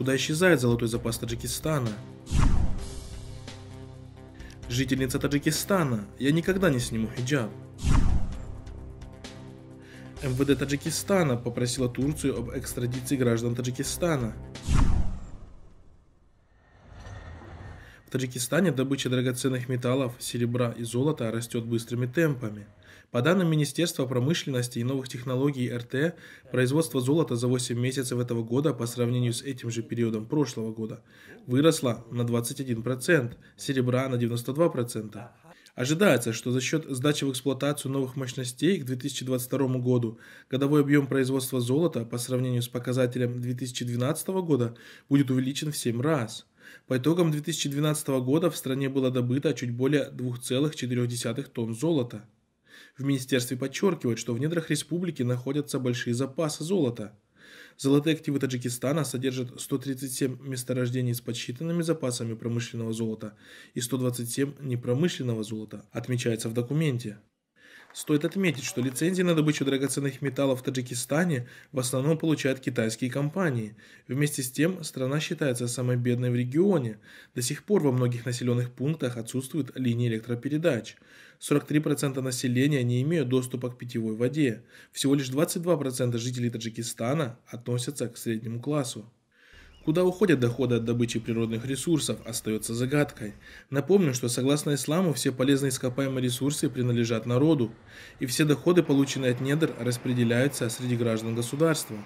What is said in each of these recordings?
Куда исчезает золотой запас Таджикистана? Жительница Таджикистана, я никогда не сниму хиджаб. МВД Таджикистана попросила Турцию об экстрадиции граждан Таджикистана. В Таджикистане добыча драгоценных металлов, серебра и золота растет быстрыми темпами. По данным Министерства промышленности и новых технологий РТ, производство золота за 8 месяцев этого года по сравнению с этим же периодом прошлого года выросло на 21%, серебра на 92%. Ожидается, что за счет сдачи в эксплуатацию новых мощностей к 2022 году годовой объем производства золота по сравнению с показателем 2012 года будет увеличен в 7 раз. По итогам 2012 года в стране было добыто чуть более 2,4 тонн золота. В министерстве подчеркивают, что в недрах республики находятся большие запасы золота. Золотые активы Таджикистана содержат 137 месторождений с подсчитанными запасами промышленного золота и 127 непромышленного золота, отмечается в документе. Стоит отметить, что лицензии на добычу драгоценных металлов в Таджикистане в основном получают китайские компании. Вместе с тем, страна считается самой бедной в регионе. До сих пор во многих населенных пунктах отсутствует линии электропередач. 43% населения не имеют доступа к питьевой воде. Всего лишь 22% жителей Таджикистана относятся к среднему классу. Куда уходят доходы от добычи природных ресурсов, остается загадкой. Напомню, что согласно исламу все полезные ископаемые ресурсы принадлежат народу, и все доходы, полученные от недр, распределяются среди граждан государства.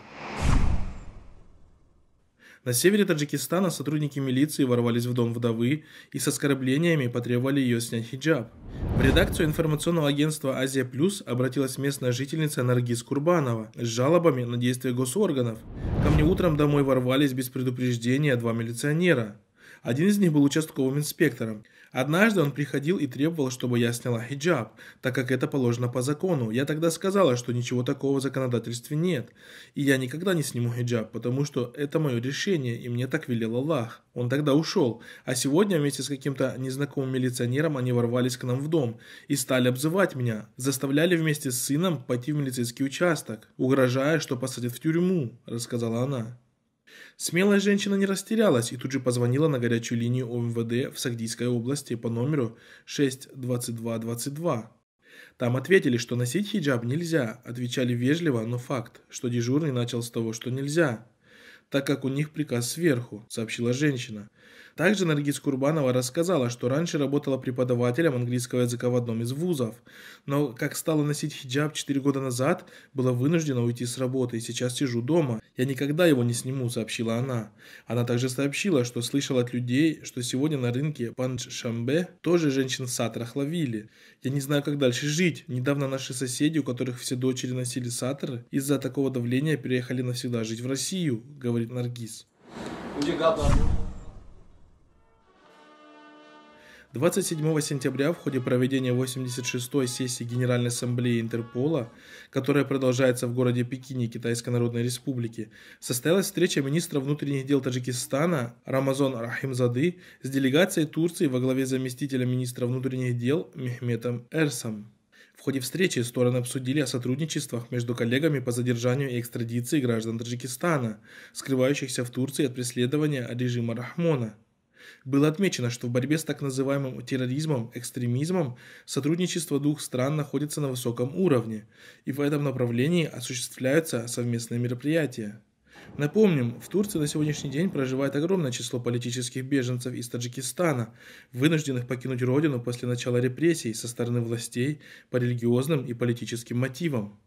На севере Таджикистана сотрудники милиции ворвались в дом вдовы и с оскорблениями потребовали ее снять хиджаб. В редакцию информационного агентства «Азия Плюс» обратилась местная жительница Наргиз Курбанова с жалобами на действия госорганов. Ко мне утром домой ворвались без предупреждения два милиционера. Один из них был участковым инспектором. Однажды он приходил и требовал, чтобы я сняла хиджаб, так как это положено по закону. Я тогда сказала, что ничего такого в законодательстве нет, и я никогда не сниму хиджаб, потому что это мое решение, и мне так велел Аллах. Он тогда ушел, а сегодня вместе с каким-то незнакомым милиционером они ворвались к нам в дом и стали обзывать меня. Заставляли вместе с сыном пойти в милицейский участок, угрожая, что посадят в тюрьму, рассказала она. Смелая женщина не растерялась и тут же позвонила на горячую линию ОМВД в Сагдийской области по номеру 62222. Там ответили, что носить хиджаб нельзя, отвечали вежливо, но факт, что дежурный начал с того, что нельзя, так как у них приказ сверху, сообщила женщина. Также Наргиз Курбанова рассказала, что раньше работала преподавателем английского языка в одном из вузов, но как стала носить хиджаб 4 года назад, была вынуждена уйти с работы и сейчас сижу дома. Я никогда его не сниму, сообщила она. Она также сообщила, что слышала от людей, что сегодня на рынке Панч-Шамбе тоже женщин в сатрах ловили. Я не знаю, как дальше жить. Недавно наши соседи, у которых все дочери носили сатры, из-за такого давления переехали навсегда жить в Россию, говорит Наргиз. 27 сентября в ходе проведения 86-й сессии Генеральной Ассамблеи Интерпола, которая продолжается в городе Пекине Китайской Народной Республики, состоялась встреча министра внутренних дел Таджикистана Рамазон Рахимзады с делегацией Турции во главе заместителя министра внутренних дел Мехметом Эрсом. В ходе встречи стороны обсудили о сотрудничествах между коллегами по задержанию и экстрадиции граждан Таджикистана, скрывающихся в Турции от преследования режима Рахмона – было отмечено, что в борьбе с так называемым терроризмом, экстремизмом, сотрудничество двух стран находится на высоком уровне, и в этом направлении осуществляются совместные мероприятия. Напомним, в Турции на сегодняшний день проживает огромное число политических беженцев из Таджикистана, вынужденных покинуть родину после начала репрессий со стороны властей по религиозным и политическим мотивам.